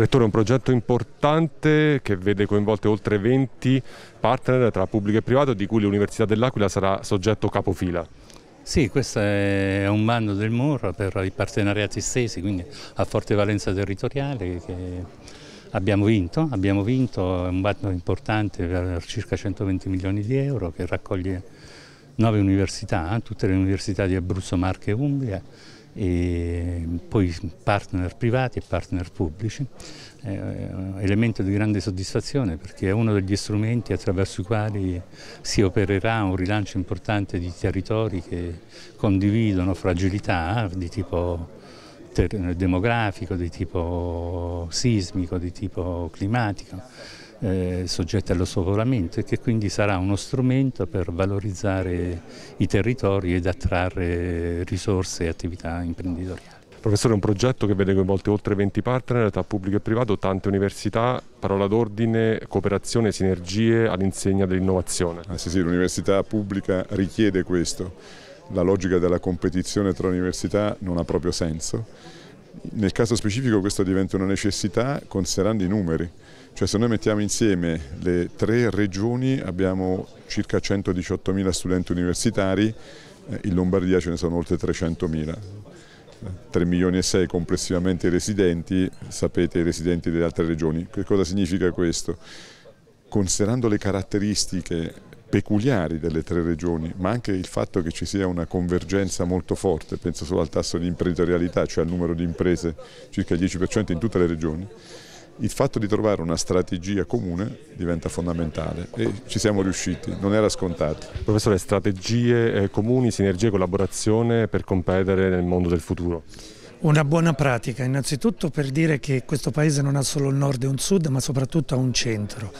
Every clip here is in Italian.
Rettore, un progetto importante che vede coinvolte oltre 20 partner tra pubblico e privato, di cui l'Università dell'Aquila sarà soggetto capofila. Sì, questo è un bando del MUR per i partenariati estesi, quindi a forte valenza territoriale Che... abbiamo vinto, abbiamo vinto, è un bando importante per circa 120 milioni di euro che raccoglie nove università, tutte le università di Abruzzo, Marche e Umbria e poi partner privati e partner pubblici, È un eh, elemento di grande soddisfazione perché è uno degli strumenti attraverso i quali si opererà un rilancio importante di territori che condividono fragilità di tipo demografico, di tipo sismico, di tipo climatico eh, soggette allo spopolamento e che quindi sarà uno strumento per valorizzare i territori ed attrarre risorse e attività imprenditoriali. Professore, è un progetto che vede coinvolte oltre 20 partner, tra pubblico e privato, tante università, parola d'ordine, cooperazione, sinergie all'insegna dell'innovazione. Ah, sì, sì, l'università pubblica richiede questo. La logica della competizione tra università non ha proprio senso nel caso specifico questo diventa una necessità considerando i numeri, cioè se noi mettiamo insieme le tre regioni abbiamo circa 118.000 studenti universitari, eh, in Lombardia ce ne sono oltre 300.000. 3 milioni e 6 complessivamente i residenti, sapete i residenti delle altre regioni. Che cosa significa questo? Considerando le caratteristiche peculiari delle tre regioni, ma anche il fatto che ci sia una convergenza molto forte, penso solo al tasso di imprenditorialità, cioè al numero di imprese, circa il 10% in tutte le regioni, il fatto di trovare una strategia comune diventa fondamentale e ci siamo riusciti, non era scontato. Professore, strategie eh, comuni, sinergie e collaborazione per competere nel mondo del futuro? Una buona pratica, innanzitutto per dire che questo paese non ha solo un nord e un sud, ma soprattutto ha un centro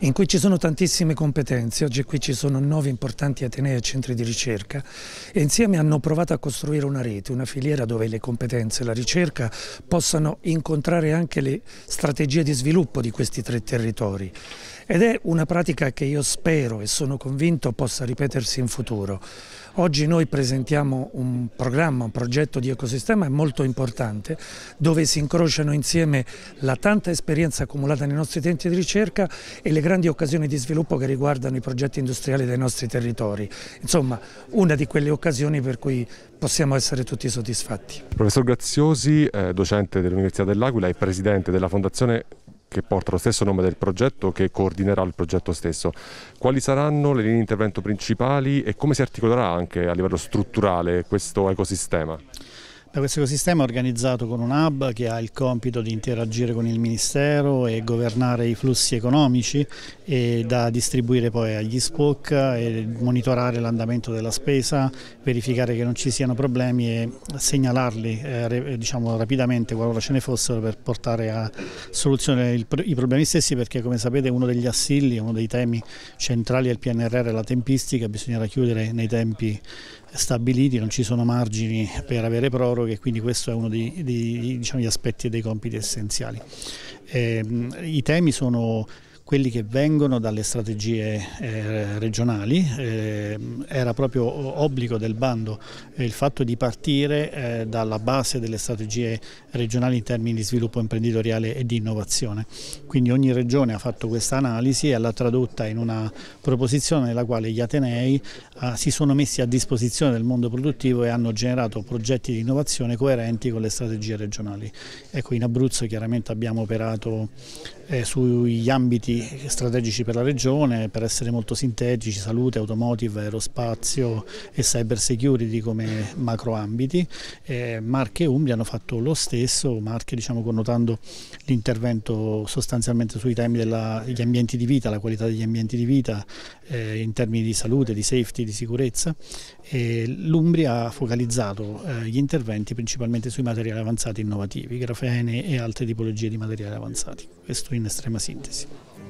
in cui ci sono tantissime competenze, oggi qui ci sono nove importanti atenei e centri di ricerca e insieme hanno provato a costruire una rete, una filiera dove le competenze e la ricerca possano incontrare anche le strategie di sviluppo di questi tre territori ed è una pratica che io spero e sono convinto possa ripetersi in futuro. Oggi noi presentiamo un programma, un progetto di ecosistema molto importante dove si incrociano insieme la tanta esperienza accumulata nei nostri tenti di ricerca e le grandi occasioni di sviluppo che riguardano i progetti industriali dei nostri territori. Insomma, una di quelle occasioni per cui possiamo essere tutti soddisfatti. Professor Graziosi, eh, docente dell'Università dell'Aquila e presidente della Fondazione che porta lo stesso nome del progetto che coordinerà il progetto stesso. Quali saranno le linee di intervento principali e come si articolerà anche a livello strutturale questo ecosistema? questo ecosistema è organizzato con un hub che ha il compito di interagire con il Ministero e governare i flussi economici e da distribuire poi agli SPOC e monitorare l'andamento della spesa, verificare che non ci siano problemi e segnalarli eh, diciamo, rapidamente qualora ce ne fossero per portare a soluzione il, i problemi stessi perché come sapete uno degli assilli, uno dei temi centrali del PNRR è la tempistica, bisognerà chiudere nei tempi stabiliti, non ci sono margini per avere proroghe, quindi questo è uno dei, dei, diciamo, degli aspetti e dei compiti essenziali. Eh, I temi sono quelli che vengono dalle strategie eh, regionali, eh, era proprio obbligo del bando eh, il fatto di partire eh, dalla base delle strategie regionali in termini di sviluppo imprenditoriale e di innovazione. Quindi ogni regione ha fatto questa analisi e l'ha tradotta in una proposizione nella quale gli Atenei ah, si sono messi a disposizione del mondo produttivo e hanno generato progetti di innovazione coerenti con le strategie regionali. Ecco, in Abruzzo chiaramente abbiamo operato eh, sugli ambiti strategici per la regione, per essere molto sintetici, salute, automotive, aerospazio e cyber security come macro ambiti. Marche e Umbria hanno fatto lo stesso, Marche diciamo, connotando l'intervento sostanzialmente sui temi degli ambienti di vita, la qualità degli ambienti di vita eh, in termini di salute, di safety, di sicurezza. Eh, L'Umbria ha focalizzato eh, gli interventi principalmente sui materiali avanzati innovativi, grafene e altre tipologie di materiali avanzati. Questo in estrema sintesi.